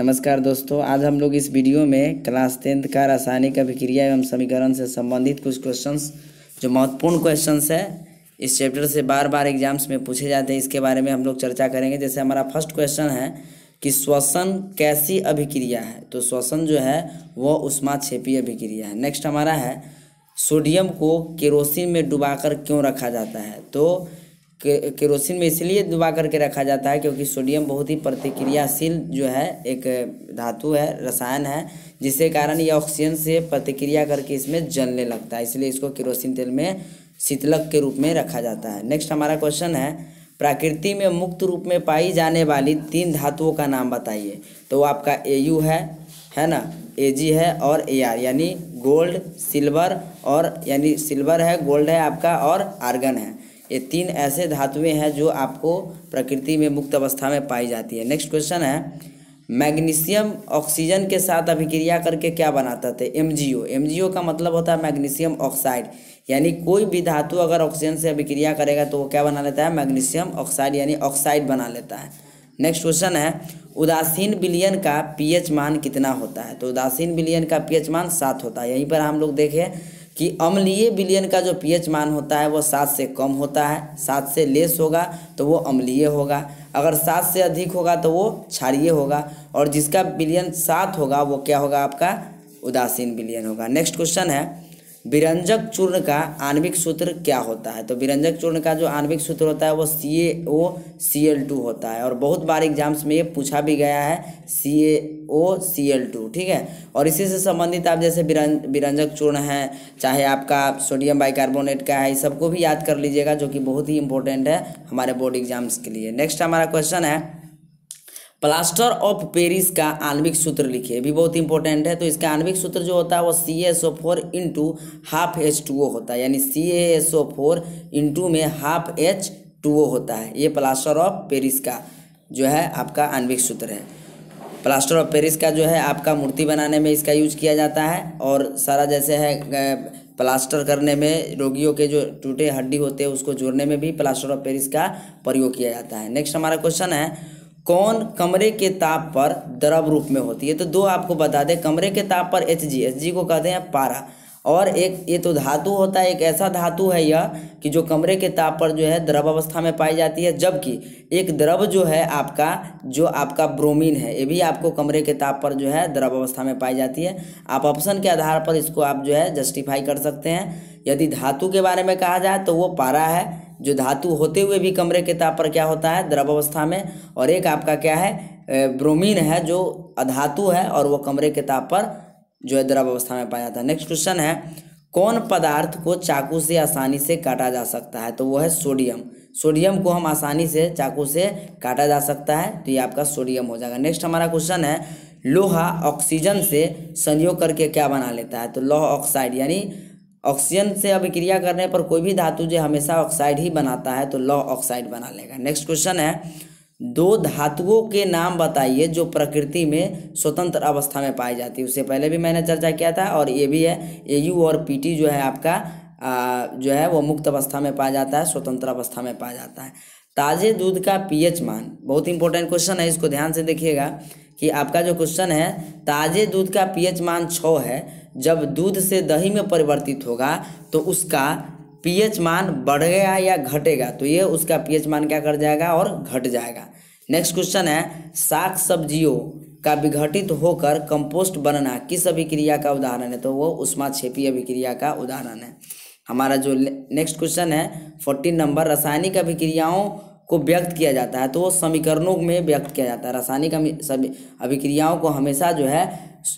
नमस्कार दोस्तों आज हम लोग इस वीडियो में क्लास टेंथ का रासायनिक अभिक्रिया एवं समीकरण से संबंधित कुछ क्वेश्चंस जो महत्वपूर्ण क्वेश्चंस है इस चैप्टर से बार बार एग्जाम्स में पूछे जाते हैं इसके बारे में हम लोग चर्चा करेंगे जैसे हमारा फर्स्ट क्वेश्चन है कि श्वसन कैसी अभिक्रिया है तो श्वसन जो है वह उष्मा छेपी अभिक्रिया है नेक्स्ट हमारा है सोडियम को केरोसिन में डुबा क्यों रखा जाता है तो के, केरोसिन में इसलिए डुबा करके रखा जाता है क्योंकि सोडियम बहुत ही प्रतिक्रियाशील जो है एक धातु है रसायन है जिसके कारण यह ऑक्सीजन से प्रतिक्रिया करके इसमें जलने लगता है इसलिए इसको केरोसिन तेल में शीतलक के रूप में रखा जाता है नेक्स्ट हमारा क्वेश्चन है प्राकृति में मुक्त रूप में पाई जाने वाली तीन धातुओं का नाम बताइए तो आपका ए यू है है ना ए जी है और ए आर यानी गोल्ड सिल्वर और यानी सिल्वर है गोल्ड है आपका और आर्गन है ये तीन ऐसे धातुएं हैं जो आपको प्रकृति में मुक्त अवस्था में पाई जाती है नेक्स्ट क्वेश्चन है मैग्नीशियम ऑक्सीजन के साथ अभिक्रिया करके क्या बनाता थे एम जी का मतलब होता है मैग्नीशियम ऑक्साइड यानी कोई भी धातु अगर ऑक्सीजन से अभिक्रिया करेगा तो वो क्या बना लेता है मैग्नीशियम ऑक्साइड यानी ऑक्साइड बना लेता है नेक्स्ट क्वेश्चन है उदासीन बिलियन का पीएच मान कितना होता है तो उदासीन बिलियन का पीएच मान सात होता है यहीं पर हम लोग देखें कि अम्लीय विलियन का जो पीएच मान होता है वो सात से कम होता है सात से लेस होगा तो वो अम्लीय होगा अगर सात से अधिक होगा तो वो क्षारीय होगा और जिसका विलियन सात होगा वो क्या होगा आपका उदासीन विलियन होगा नेक्स्ट क्वेश्चन है विरंजक चूर्ण का आणविक सूत्र क्या होता है तो विरंजक चूर्ण का जो आणविक सूत्र होता है वो सी ए ओ सी एल टू होता है और बहुत बार एग्जाम्स में ये पूछा भी गया है सी ए ओ सी एल टू ठीक है और इसी से संबंधित आप जैसे विरंज विरंजक चूर्ण है चाहे आपका सोडियम बाइकार्बोनेट का है इस सबको भी याद कर लीजिएगा जो कि बहुत ही इंपॉर्टेंट है हमारे बोर्ड एग्जाम्स के लिए नेक्स्ट हमारा क्वेश्चन है प्लास्टर ऑफ पेरिस का आणविक सूत्र लिखिए भी बहुत इंपॉर्टेंट है तो इसका आणविक सूत्र जो होता है वो C S O four into half H two O होता है यानी C S O four into में हाफ एच टू ओ होता है ये प्लास्टर ऑफ पेरिस का जो है आपका आणविक सूत्र है प्लास्टर ऑफ पेरिस का जो है आपका मूर्ति बनाने में इसका यूज किया जाता है और सारा जैसे है प्लास्टर करने में रोगियों के जो टूटे हड्डी होते हैं उसको जोड़ने में भी प्लास्टर ऑफ पेरिस का प्रयोग किया जाता है नेक्स्ट हमारा क्वेश्चन है कौन कमरे के ताप पर द्रव रूप में होती है तो दो आपको बता दें कमरे के ताप पर एच जी एच जी को कहते हैं पारा और एक ये तो धातु होता है एक ऐसा धातु है यह कि जो कमरे के ताप पर जो है द्रव अवस्था में पाई जाती है जबकि एक द्रव जो है आपका जो आपका ब्रोमीन है ये भी आपको कमरे के ताप पर जो है द्रव अवस्था में पाई जाती है आप ऑप्शन के आधार पर इसको आप जो है जस्टिफाई कर सकते हैं यदि धातु के बारे में कहा जाए तो वो पारा है जो धातु होते हुए भी कमरे के ताप पर क्या होता है द्रव अवस्था में और एक आपका क्या है ब्रोमीन है जो अधातु है और वो कमरे के ताप पर जो है द्रव अवस्था में पाया जाता है नेक्स्ट क्वेश्चन है कौन पदार्थ को चाकू से आसानी से काटा जा सकता है तो वो है सोडियम सोडियम को हम आसानी से चाकू से काटा जा सकता है तो ये आपका सोडियम हो जाएगा नेक्स्ट हमारा क्वेश्चन है लोहा ऑक्सीजन से संयोग करके क्या बना लेता है तो लोह ऑक्साइड यानी ऑक्सीजन से अभिक्रिया करने पर कोई भी धातु जो हमेशा ऑक्साइड ही बनाता है तो लॉ ऑक्साइड बना लेगा नेक्स्ट क्वेश्चन है दो धातुओं के नाम बताइए जो प्रकृति में स्वतंत्र अवस्था में पाई जाती है उससे पहले भी मैंने चर्चा किया था और ये भी है एयू और टी जो है आपका आ, जो है वो मुक्त अवस्था में पाया जाता है स्वतंत्र अवस्था में पाया जाता है ताज़े दूध का पीएच मान बहुत इंपॉर्टेंट क्वेश्चन है इसको ध्यान से देखिएगा कि आपका जो क्वेश्चन है ताज़े दूध का पीएच मान छः है जब दूध से दही में परिवर्तित होगा तो उसका पीएच मान गया या घटेगा तो ये उसका पीएच मान क्या कर जाएगा और घट जाएगा नेक्स्ट क्वेश्चन है साग सब्जियों का विघटित होकर कंपोस्ट बनना किस अभिक्रिया का उदाहरण है तो वो उष्मा छेपी अभिक्रिया का उदाहरण है हमारा जो नेक्स्ट क्वेश्चन है फोर्टीन नंबर रासायनिक अभिक्रियाओं को व्यक्त किया जाता है तो वो समीकरणों में व्यक्त किया जाता है रासायनिक अभिक्रियाओं को हमेशा जो है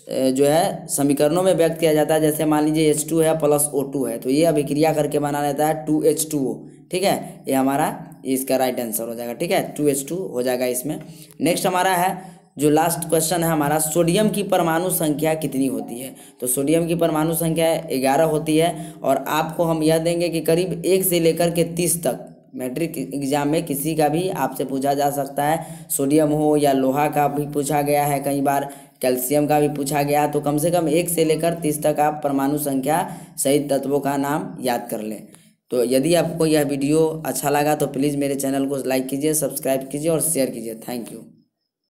जो है समीकरणों में व्यक्त किया जाता है जैसे मान लीजिए एच टू है प्लस ओ टू है तो ये अभिक्रिया करके बना लेता है टू एच टू ओ ठीक है ये हमारा इसका राइट आंसर हो जाएगा ठीक है टू एच टू हो जाएगा इसमें नेक्स्ट हमारा है जो लास्ट क्वेश्चन है हमारा सोडियम की परमाणु संख्या कितनी होती है तो सोडियम की परमाणु संख्या ग्यारह होती है और आपको हम यह देंगे कि करीब एक से लेकर के तीस तक मैट्रिक एग्जाम में किसी का भी आपसे पूछा जा सकता है सोडियम हो या लोहा का भी पूछा गया है कई बार कैल्शियम का भी पूछा गया तो कम से कम एक से लेकर तीस तक आप परमाणु संख्या सही तत्वों का नाम याद कर लें तो यदि आपको यह वीडियो अच्छा लगा तो प्लीज़ मेरे चैनल को लाइक कीजिए सब्सक्राइब कीजिए और शेयर कीजिए थैंक यू